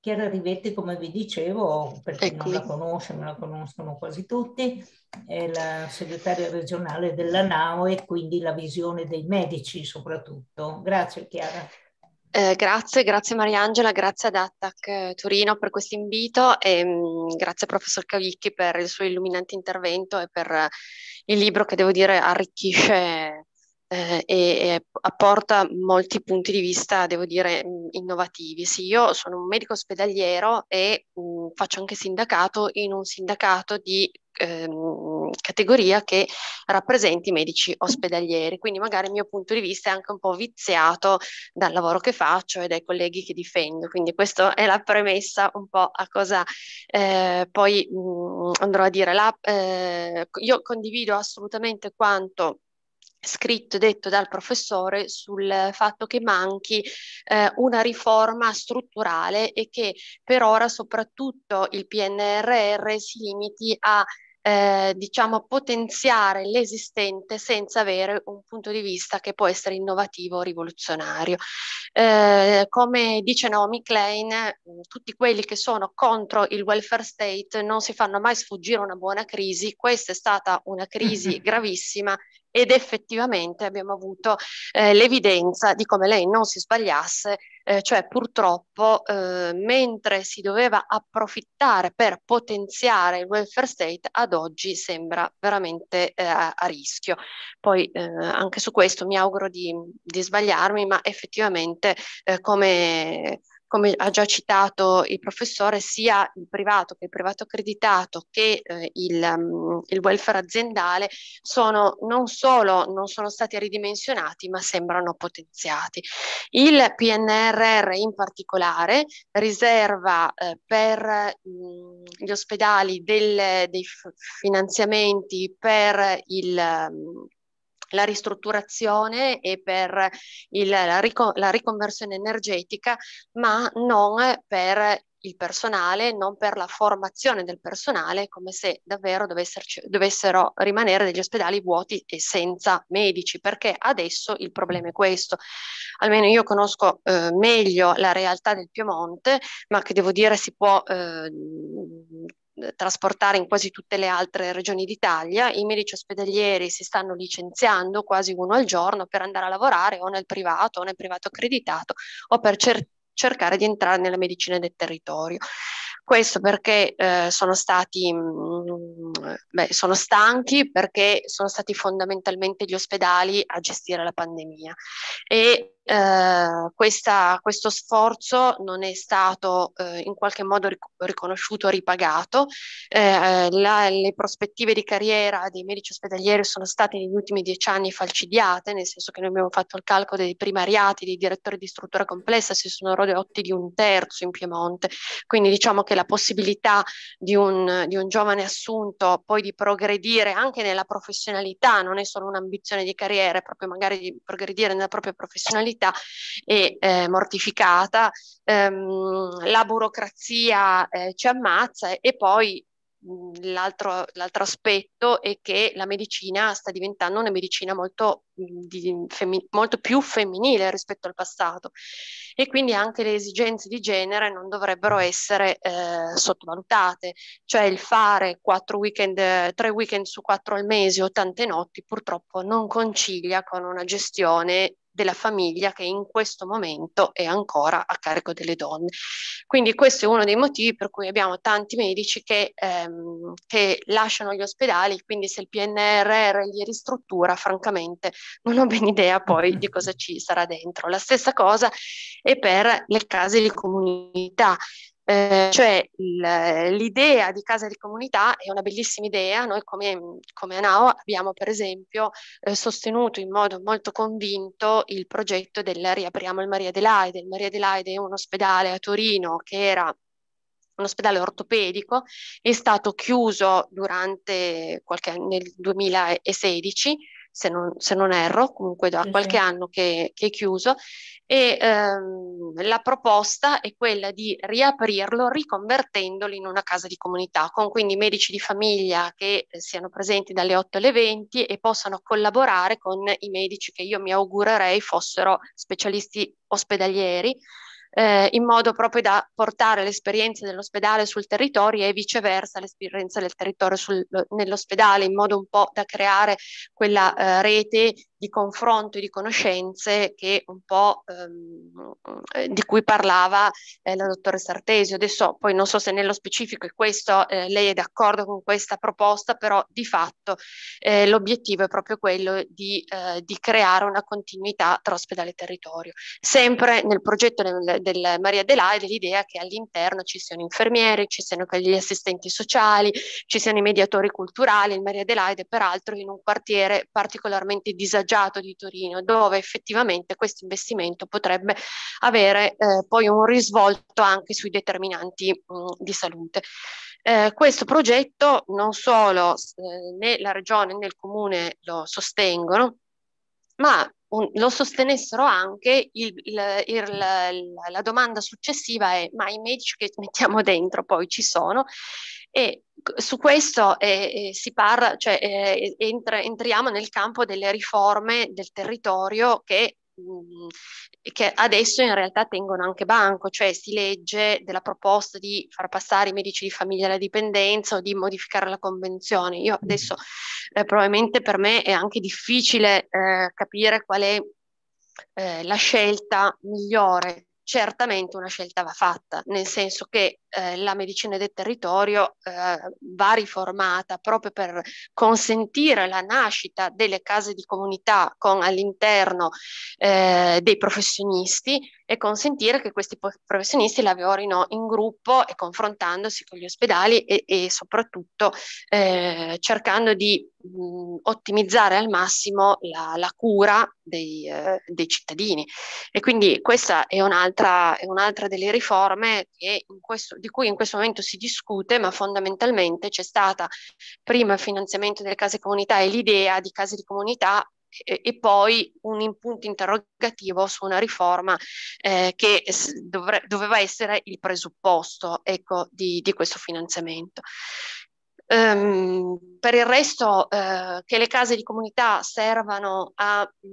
Chiara Rivetti, come vi dicevo, per chi ecco. non la conosce, ma la conoscono quasi tutti, è la segretaria regionale della NAO e quindi la visione dei medici soprattutto. Grazie Chiara. Eh, grazie, grazie Mariangela, grazie ad Attac eh, Turino per questo invito e mh, mm, grazie professor Cavicchi per il suo illuminante intervento e per eh, il libro che devo dire arricchisce eh, e, apporta molti punti di vista, devo dire, mm, innovativi. Sì, io sono un medico ospedaliero e mh, mm, faccio anche sindacato in un sindacato di ehm, categoria che rappresenti i medici ospedalieri, quindi magari il mio punto di vista è anche un po' viziato dal lavoro che faccio e dai colleghi che difendo, quindi questa è la premessa un po' a cosa eh, poi mh, mm, andrò a dire. La, eh, io condivido assolutamente quanto scritto e detto dal professore sul fatto che manchi eh, una riforma strutturale e che per ora soprattutto il PNRR si limiti a eh, diciamo potenziare l'esistente senza avere un punto di vista che può essere innovativo o rivoluzionario. Eh, come dice Naomi Klein, mm, tutti quelli che sono contro il welfare state non si fanno mai sfuggire una buona crisi, questa è stata una crisi gravissima ed effettivamente abbiamo avuto eh, l'evidenza di come lei non si sbagliasse, eh, cioè purtroppo eh, mentre si doveva approfittare per potenziare il welfare state, ad oggi sembra veramente eh, a, a, rischio. Poi eh, anche su questo mi auguro di, di sbagliarmi, ma effettivamente eh, come come ha già citato il professore, sia il privato che il privato accreditato che eh, il, um, il, welfare aziendale sono non solo non sono stati ridimensionati ma sembrano potenziati. Il PNRR in particolare riserva eh, per mh, mm, gli ospedali del, dei finanziamenti per il... Mh, mm, la ristrutturazione e per il, la, rico, la riconversione energetica, ma non per il personale, non per la formazione del personale, come se davvero dovessero rimanere degli ospedali vuoti e senza medici, perché adesso il problema è questo. Almeno io conosco eh, meglio la realtà del Piemonte, ma che devo dire si può eh, eh, trasportare in quasi tutte le altre regioni d'Italia, i medici ospedalieri si stanno licenziando quasi uno al giorno per andare a lavorare o nel privato o nel privato accreditato o per cer- cercare di entrare nella medicina del territorio. Questo perché eh, sono stati mh, mm, beh, sono stanchi, perché sono stati fondamentalmente gli ospedali a gestire la pandemia e eh, questa, questo sforzo non è stato eh, in qualche modo ric- riconosciuto, ripagato. Eh, eh, la, le prospettive di carriera dei medici ospedalieri sono state negli ultimi dieci anni falcidiate, nel senso che noi abbiamo fatto il calcolo dei primariati, dei direttori di struttura complessa, si sono rodotti di un terzo in Piemonte. Quindi diciamo che la possibilità di un, di un giovane assunto poi di progredire anche nella professionalità non è solo un'ambizione di carriera, è proprio magari di progredire nella propria professionalità indebolita e eh, mortificata, ehm, la burocrazia eh, ci ammazza e poi L'altro, l'altro, aspetto è che la medicina sta diventando una medicina molto, di, femmi, molto, più femminile rispetto al passato e quindi anche le esigenze di genere non dovrebbero essere eh, sottovalutate, cioè il fare weekend, tre weekend su quattro al mese o tante notti purtroppo non concilia con una gestione della famiglia che in questo momento è ancora a carico delle donne. Quindi questo è uno dei motivi per cui abbiamo tanti medici che, ehm, che lasciano gli ospedali, quindi se il PNRR li ristruttura, francamente non ho ben idea poi di cosa ci sarà dentro. La stessa cosa è per le case di comunità. Eh, cioè eh, l'idea di casa di comunità è una bellissima idea, noi come, come ANAO abbiamo per esempio eh, sostenuto in modo molto convinto il progetto del Riapriamo il Maria Adelaide, il Maria Adelaide è un ospedale a Torino che era un ospedale ortopedico, è stato chiuso durante qualche, nel 2016 se non, se non erro, comunque da qualche anno che, che è chiuso, e ehm, la proposta è quella di riaprirlo riconvertendolo in una casa di comunità, con quindi medici di famiglia che siano presenti dalle 8 alle 20 e possano collaborare con i medici che io mi augurerei fossero specialisti ospedalieri eh, in modo proprio da portare l'esperienza dell'ospedale sul territorio e viceversa l'esperienza del territorio sul, nell'ospedale, in modo un po' da creare quella eh, rete di confronto e di conoscenze che un po' ehm, eh, di cui parlava eh, la dottoressa Artesio. Adesso poi non so se nello specifico è questo, eh, lei è d'accordo con questa proposta, però di fatto eh, l'obiettivo è proprio quello di, eh, di, creare una continuità tra ospedale e territorio. Sempre nel progetto del, del Maria Adelaide l'idea che all'interno ci siano infermieri, ci siano gli assistenti sociali, ci siano i mediatori culturali. Il Maria Adelaide peraltro in un quartiere particolarmente disagiato pregiato di Torino, dove effettivamente questo investimento potrebbe avere eh, poi un risvolto anche sui determinanti mh, mm, di salute. Eh, questo progetto non solo eh, né la regione né il comune lo sostengono, ma un, lo sostenessero anche il, il, il, la, la domanda successiva è ma i medici che mettiamo dentro poi ci sono e su questo eh, eh, si parla, cioè eh, entra, entriamo nel campo delle riforme del territorio che, mh, che, adesso in realtà tengono anche banco, cioè si legge della proposta di far passare i medici di famiglia alla dipendenza o di modificare la convenzione. Io mm. adesso eh, probabilmente per me è anche difficile eh, capire qual è eh, la scelta migliore certamente una scelta va fatta, nel senso che eh, la medicina del territorio eh, va riformata proprio per consentire la nascita delle case di comunità con all'interno eh, dei professionisti e consentire che questi professionisti lavorino in gruppo e confrontandosi con gli ospedali e, e soprattutto eh, cercando di mh, ottimizzare al massimo la, la cura dei, eh, dei, cittadini. E quindi questa è un'altra, è un'altra delle riforme che in questo di cui in questo momento si discute, ma fondamentalmente c'è stata prima il finanziamento delle case comunità e l'idea di case di comunità e, poi un punto interrogativo su una riforma eh, che dovre, doveva essere il presupposto ecco, di, di questo finanziamento. Um, per il resto uh, che le case di comunità servano a mh,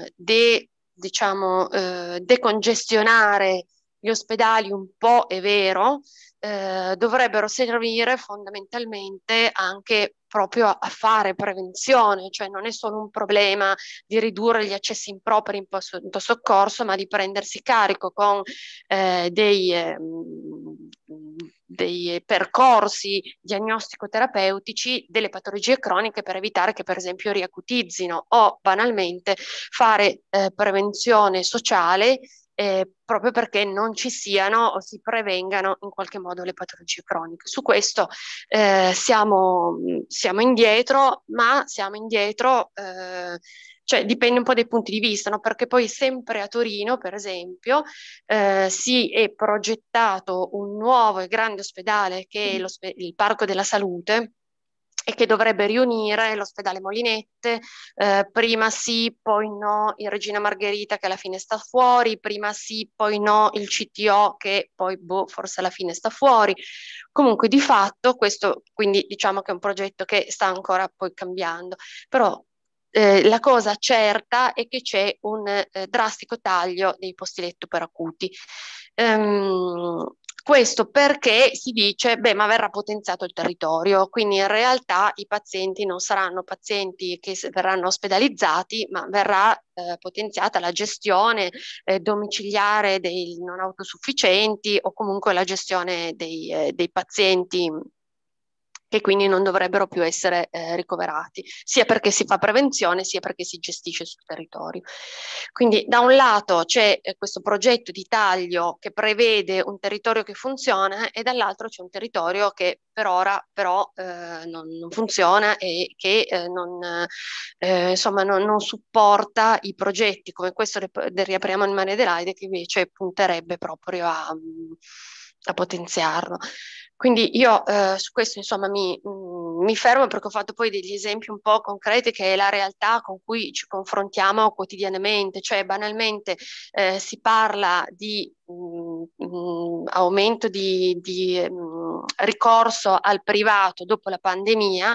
mm, de, diciamo, uh, decongestionare gli ospedali un po', è vero, eh, dovrebbero servire fondamentalmente anche proprio a, fare prevenzione, cioè non è solo un problema di ridurre gli accessi impropri in pronto soccorso, ma di prendersi carico con eh, dei, eh, dei percorsi diagnostico-terapeutici delle patologie croniche per evitare che per esempio riacutizzino o banalmente fare eh, prevenzione sociale eh, proprio perché non ci siano o si prevengano in qualche modo le patologie croniche. Su questo eh, siamo, siamo, indietro, ma siamo indietro, eh, cioè dipende un po' dai punti di vista, no? perché poi sempre a Torino, per esempio, eh, si è progettato un nuovo e grande ospedale che è mm. il Parco della Salute, e che dovrebbe riunire l'ospedale Molinette, eh, prima sì, poi no, il Regina Margherita che alla fine sta fuori, prima sì, poi no, il CTO che poi boh, forse alla fine sta fuori. Comunque di fatto questo, quindi diciamo che è un progetto che sta ancora poi cambiando, però eh, la cosa certa è che c'è un eh, drastico taglio dei posti letto per acuti. Um, questo perché si dice, beh, ma verrà potenziato il territorio, quindi in realtà i pazienti non saranno pazienti che verranno ospedalizzati, ma verrà eh, potenziata la gestione eh, domiciliare dei non autosufficienti o comunque la gestione dei, eh, dei pazienti che quindi non dovrebbero più essere eh, ricoverati, sia perché si fa prevenzione, sia perché si gestisce sul territorio. Quindi da un lato c'è eh, questo progetto di taglio che prevede un territorio che funziona e dall'altro c'è un territorio che per ora però eh, non, non, funziona e che eh, non, eh, insomma, non, non, supporta i progetti come questo del Riapriamo il Mare Adelaide che invece punterebbe proprio a, a potenziarlo. Quindi io eh, su questo insomma mi, mm, mi, fermo perché ho fatto poi degli esempi un po' concreti che è la realtà con cui ci confrontiamo quotidianamente, cioè banalmente eh, si parla di mh, mm, mh, mm, aumento di, di ricorso al privato dopo la pandemia,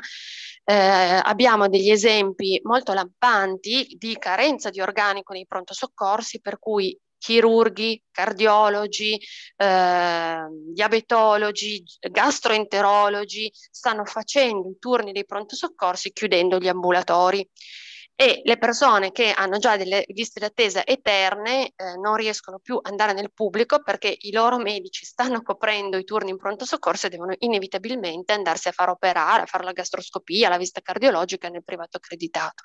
eh, abbiamo degli esempi molto lampanti di carenza di organico nei pronto soccorsi per cui chirurghi, cardiologi, eh, diabetologi, gastroenterologi stanno facendo i turni dei pronto soccorsi chiudendo gli ambulatori e le persone che hanno già delle liste d'attesa eterne eh, non riescono più ad andare nel pubblico perché i loro medici stanno coprendo i turni in pronto soccorso e devono inevitabilmente andarsi a far operare, a fare la gastroscopia, la vista cardiologica nel privato accreditato.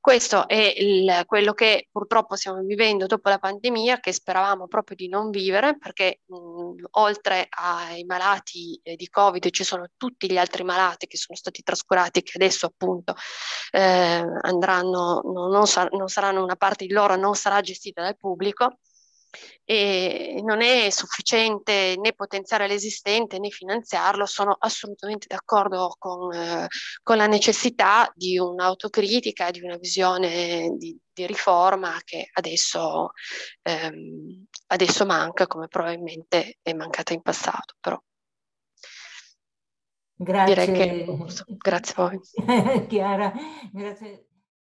Questo è il, quello che purtroppo stiamo vivendo dopo la pandemia, che speravamo proprio di non vivere, perché mh, mm, oltre ai malati eh, di Covid ci sono tutti gli altri malati che sono stati trascurati, e che adesso appunto eh, andranno saranno, non, sar- non saranno una parte di loro, non sarà gestita dal pubblico e non è sufficiente né potenziare l'esistente né finanziarlo, sono assolutamente d'accordo con, eh, con la necessità di un'autocritica, di una visione di, di riforma che adesso, ehm, adesso, manca come probabilmente è mancata in passato. Però. Grazie. Direi che, grazie a voi. Chiara, grazie.